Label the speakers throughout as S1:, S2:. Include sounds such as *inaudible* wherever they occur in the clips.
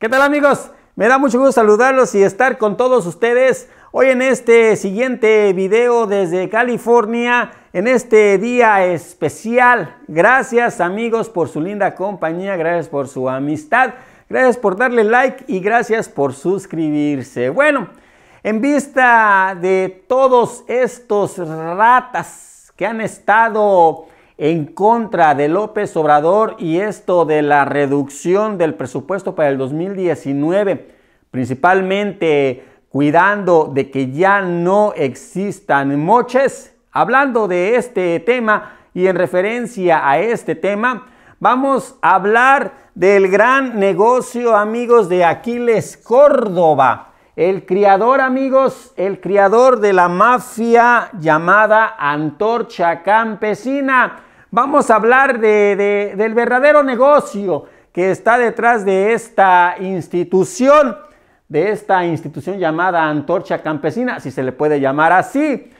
S1: ¿Qué tal amigos? Me da mucho gusto saludarlos y estar con todos ustedes hoy en este siguiente video desde California, en este día especial. Gracias amigos por su linda compañía, gracias por su amistad, gracias por darle like y gracias por suscribirse. Bueno, en vista de todos estos ratas que han estado en contra de López Obrador y esto de la reducción del presupuesto para el 2019, principalmente cuidando de que ya no existan moches. Hablando de este tema y en referencia a este tema, vamos a hablar del gran negocio, amigos, de Aquiles Córdoba. El criador, amigos, el criador de la mafia llamada Antorcha Campesina Vamos a hablar del verdadero negocio que está detrás de esta institución, de esta institución llamada Antorcha Campesina, si se le puede llamar así.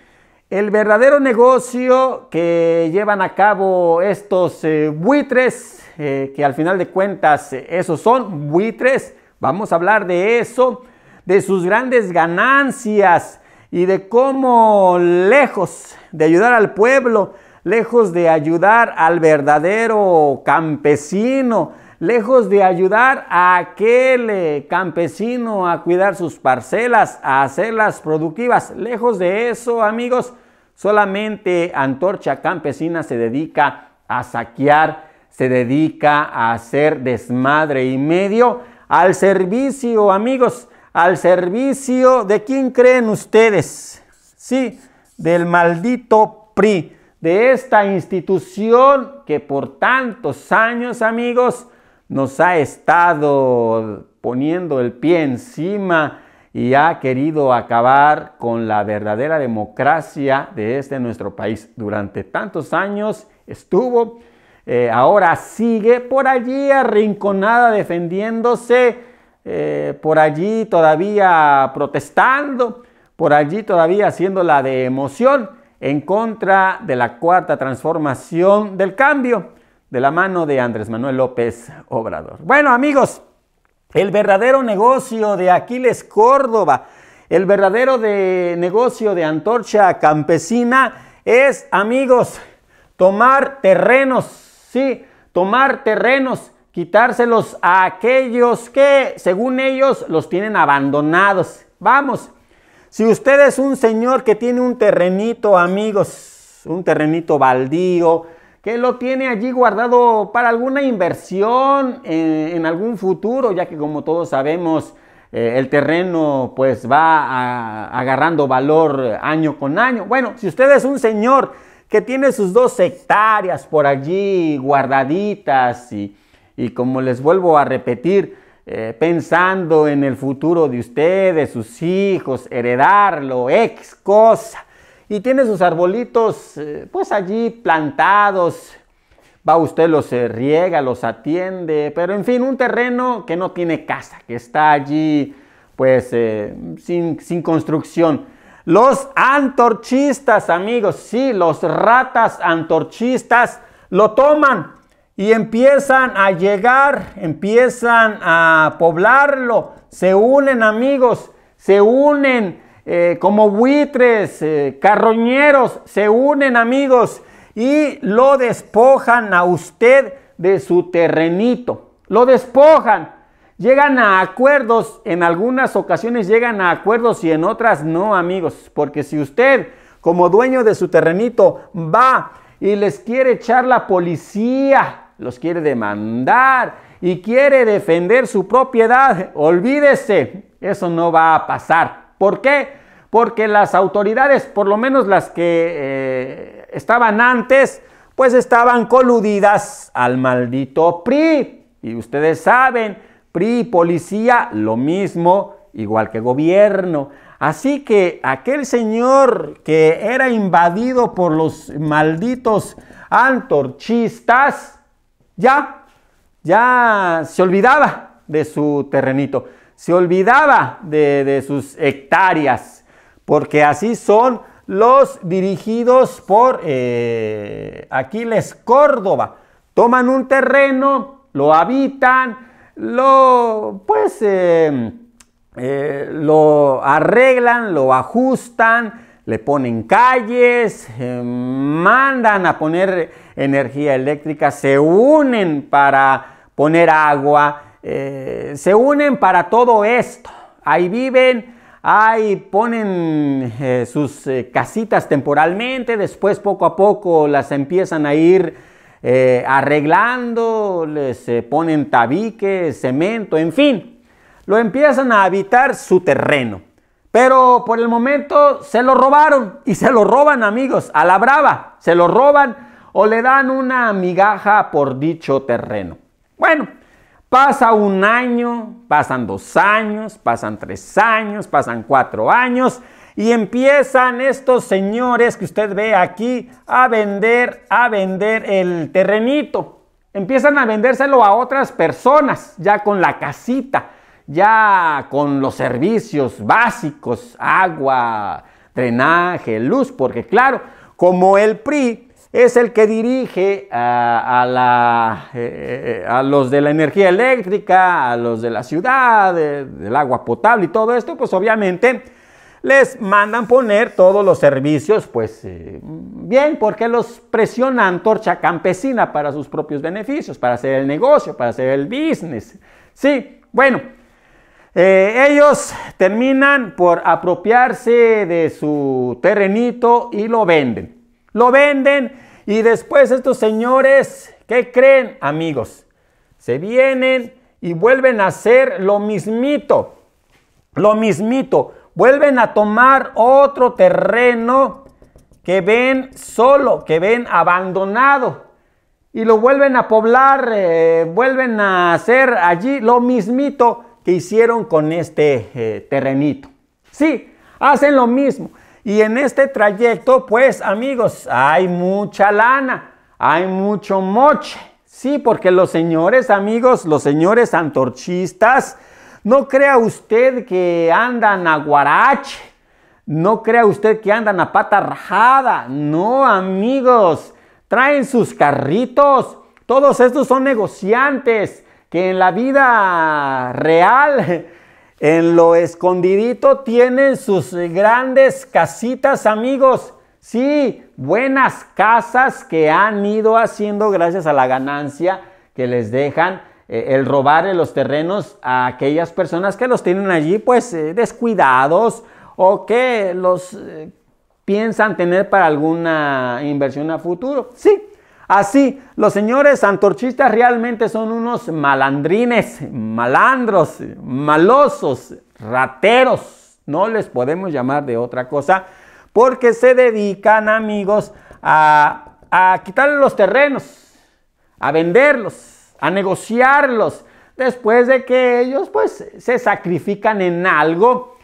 S1: El verdadero negocio que llevan a cabo estos eh, buitres, eh, que al final de cuentas eh, esos son buitres, vamos a hablar de eso, de sus grandes ganancias y de cómo lejos de ayudar al pueblo, lejos de ayudar al verdadero campesino, lejos de ayudar a aquel eh, campesino a cuidar sus parcelas, a hacerlas productivas, lejos de eso, amigos, solamente Antorcha Campesina se dedica a saquear, se dedica a hacer desmadre y medio al servicio, amigos, al servicio de quién creen ustedes, sí, del maldito PRI de esta institución que por tantos años, amigos, nos ha estado poniendo el pie encima y ha querido acabar con la verdadera democracia de este nuestro país. Durante tantos años estuvo, eh, ahora sigue por allí arrinconada defendiéndose, eh, por allí todavía protestando, por allí todavía haciéndola la de emoción en contra de la cuarta transformación del cambio de la mano de Andrés Manuel López Obrador. Bueno amigos, el verdadero negocio de Aquiles Córdoba, el verdadero de negocio de Antorcha Campesina es, amigos, tomar terrenos, sí, tomar terrenos, quitárselos a aquellos que, según ellos, los tienen abandonados. Vamos, si usted es un señor que tiene un terrenito, amigos, un terrenito baldío, que lo tiene allí guardado para alguna inversión eh, en, algún futuro, ya que como todos sabemos, eh, el terreno pues va agarrando valor año con año. Bueno, si usted es un señor que tiene sus dos hectáreas por allí guardaditas y como les vuelvo a repetir, eh, pensando en el futuro de ustedes, sus hijos, heredarlo, ex cosa. Y tiene sus arbolitos eh, pues allí plantados. Va usted, los eh, riega, los atiende, pero en fin, un terreno que no tiene casa, que está allí pues sin, sin construcción. Los antorchistas, amigos, sí, los ratas antorchistas lo toman y empiezan a llegar, empiezan a poblarlo, se unen amigos, se unen eh, como buitres, eh, carroñeros, se unen amigos y lo despojan a usted de su terrenito, lo despojan. Llegan a acuerdos, en algunas ocasiones llegan a acuerdos y en otras no, amigos, porque si usted como dueño de su terrenito va y les quiere echar la policía los quiere demandar y quiere defender su propiedad, olvídese, eso no va a pasar. ¿Por qué? Porque las autoridades, por lo menos las que eh, estaban antes, pues estaban coludidas al maldito PRI. Y ustedes saben, PRI policía, lo mismo, igual que gobierno. Así que aquel señor que era invadido por los malditos antorchistas, ya, ya se olvidaba de su terrenito, se olvidaba de, sus hectáreas, porque así son los dirigidos por eh, Aquiles Córdoba. Toman un terreno, lo habitan, lo, pues, eh, eh, lo arreglan, lo ajustan, le ponen calles, mandan a poner energía eléctrica, se unen para poner agua, eh, se unen para todo esto. Ahí viven, ahí ponen eh, sus eh, casitas temporalmente, después poco a poco las empiezan a ir arreglando, les ponen tabique, cemento, en fin, lo empiezan a habitar su terreno. Pero por el momento se lo robaron y se lo roban amigos, a la brava, se lo roban o le dan una migaja por dicho terreno. Bueno, pasa un año, pasan dos años, pasan tres años, pasan cuatro años y empiezan estos señores que usted ve aquí a vender, a vender el terrenito. Empiezan a vendérselo a otras personas, ya con la casita, ya con los servicios básicos, agua, drenaje, luz, porque claro, como el PRI es el que dirige eh, eh, a, los de la energía eléctrica, a los de la ciudad, del agua potable y todo esto, pues obviamente les mandan poner todos los servicios, pues eh, bien, porque los presionan antorcha campesina para sus propios beneficios, para hacer el negocio, para hacer el business. Sí, bueno, ellos terminan por apropiarse de su terrenito y lo venden lo venden y después estos señores, ¿qué creen amigos? Se vienen y vuelven a hacer lo mismito, lo mismito, vuelven a tomar otro terreno que ven solo, que ven abandonado y lo vuelven a poblar, eh, vuelven a hacer allí lo mismito que hicieron con este eh, terrenito. Sí, hacen lo mismo. Y en este trayecto, pues amigos, hay mucha lana, hay mucho moche. Sí, porque los señores amigos, los señores antorchistas, no crea usted que andan a guarache, no crea usted que andan a pata rajada, no amigos, traen sus carritos, todos estos son negociantes que en la vida real en lo escondidito tienen sus grandes casitas, amigos. Sí, buenas casas que han ido haciendo gracias a la ganancia que les dejan eh, el robar los terrenos a aquellas personas que los tienen allí pues eh, descuidados o que los eh, piensan tener para alguna inversión a futuro. Sí, Así, los señores antorchistas realmente son unos malandrines, malandros, malosos, rateros. No les podemos llamar de otra cosa porque se dedican, amigos, a, a quitarle los terrenos, a venderlos, a negociarlos, después de que ellos pues se sacrifican en algo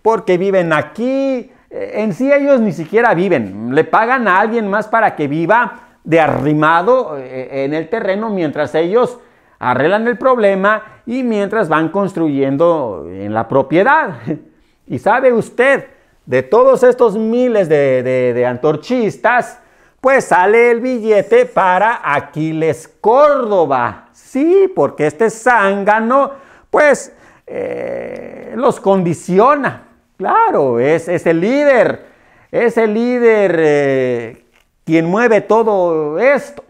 S1: porque viven aquí. Eh, en sí ellos ni siquiera viven, le pagan a alguien más para que viva de arrimado eh, en el terreno mientras ellos arreglan el problema y mientras van construyendo en la propiedad. *laughs* Y sabe usted, de todos estos miles de, antorchistas, pues sale el billete para Aquiles Córdoba. Sí, porque este zángano, pues, eh, los condiciona. Claro, es, el líder, es el líder eh, quien mueve todo esto,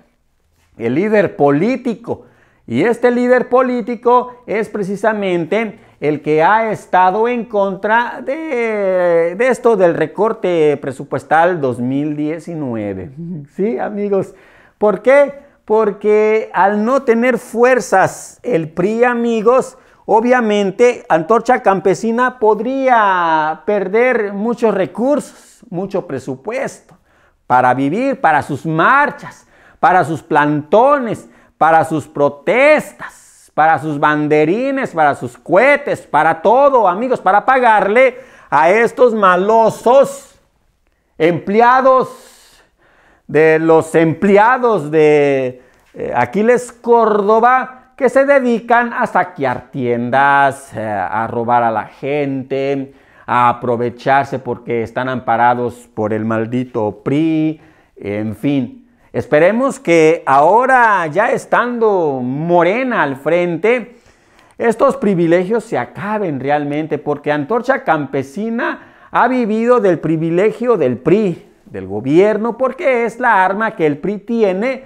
S1: el líder político. Y este líder político es precisamente el que ha estado en contra de, esto del recorte presupuestal 2019. Sí, amigos. ¿Por qué? Porque al no tener fuerzas el PRI, amigos, obviamente Antorcha Campesina podría perder muchos recursos, mucho presupuesto para vivir, para sus marchas, para sus plantones, para sus protestas, para sus banderines, para sus cohetes, para todo, amigos, para pagarle a estos malosos empleados de los empleados de eh, Aquiles Córdoba que se dedican a saquear tiendas, eh, a robar a la gente, a aprovecharse porque están amparados por el maldito PRI, en fin. Esperemos que ahora ya estando Morena al frente, estos privilegios se acaben realmente porque Antorcha Campesina ha vivido del privilegio del PRI, del gobierno, porque es la arma que el PRI tiene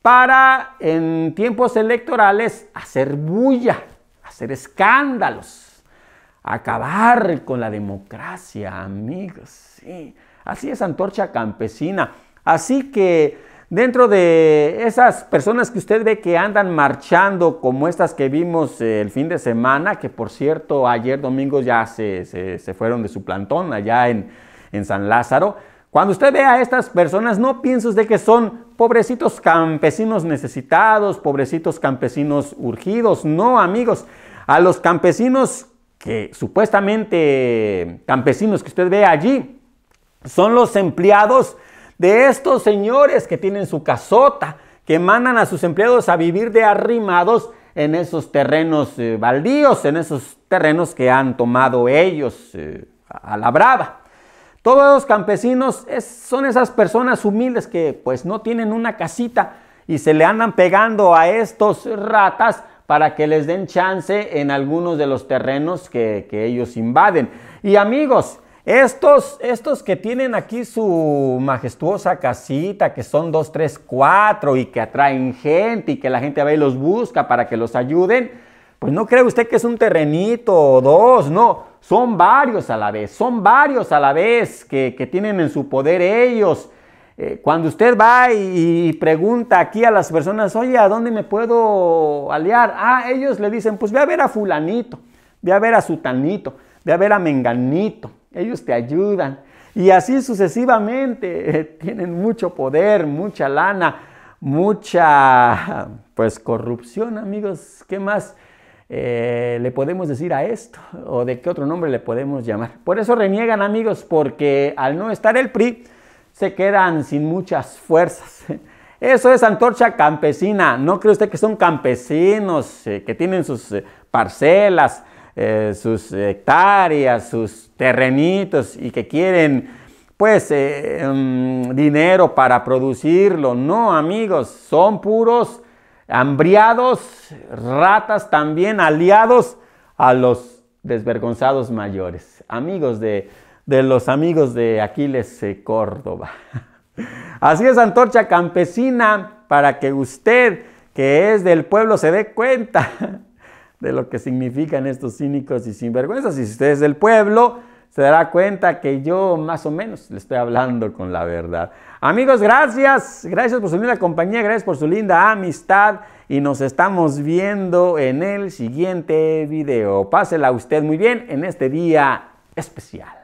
S1: para en tiempos electorales hacer bulla, hacer escándalos, acabar con la democracia, amigos. Sí, así es Antorcha Campesina. Así que dentro de esas personas que usted ve que andan marchando, como estas que vimos eh, el fin de semana, que por cierto ayer domingo ya se, fueron de su plantón allá en, en San Lázaro, cuando usted ve a estas personas, no pienses de que son pobrecitos campesinos necesitados, pobrecitos campesinos urgidos. No, amigos, a los campesinos que supuestamente campesinos que usted ve allí son los empleados de estos señores que tienen su casota, que mandan a sus empleados a vivir de arrimados en esos terrenos eh, baldíos, en esos terrenos que han tomado ellos eh, a la brava. Todos los campesinos son esas personas humildes que pues no tienen una casita y se le andan pegando a estos ratas para que les den chance en algunos de los terrenos que, ellos invaden. Y amigos, estos, estos que tienen aquí su majestuosa casita, que son dos, tres, cuatro y que atraen gente y que la gente va y los busca para que los ayuden, pues no cree usted que es un terrenito o dos, no, son varios a la vez, son varios a la vez que, que tienen en su poder ellos. Eh, cuando usted va y, pregunta aquí a las personas, oye, ¿a dónde me puedo aliar? Ah, ellos le dicen, pues ve a ver a fulanito, ve a ver a sutanito, ve a ver a menganito, ellos te ayudan. Y así sucesivamente, eh, tienen mucho poder, mucha lana, mucha, pues corrupción, amigos, ¿qué más? Eh, le podemos decir a esto o de qué otro nombre le podemos llamar. Por eso reniegan amigos, porque al no estar el PRI, quedan sin muchas fuerzas. *laughs* Eso es antorcha campesina. ¿No cree usted que son campesinos eh, que tienen sus eh, parcelas, eh, sus hectáreas, sus terrenitos y que quieren pues em, dinero para producirlo? No, amigos, son puros hambriados, ratas también aliados a los desvergonzados mayores, amigos de de los amigos de Aquiles Córdoba. *laughs* Así es, antorcha campesina, para que usted, que es del pueblo, se dé cuenta *laughs* de lo que significan estos cínicos y sinvergüenzas. Y si usted es del pueblo, se dará cuenta que yo más o menos le estoy hablando con la verdad. Amigos, gracias. Gracias por su linda compañía, gracias por su linda amistad. Y nos estamos viendo en el siguiente video. Pásela usted muy bien en este día especial.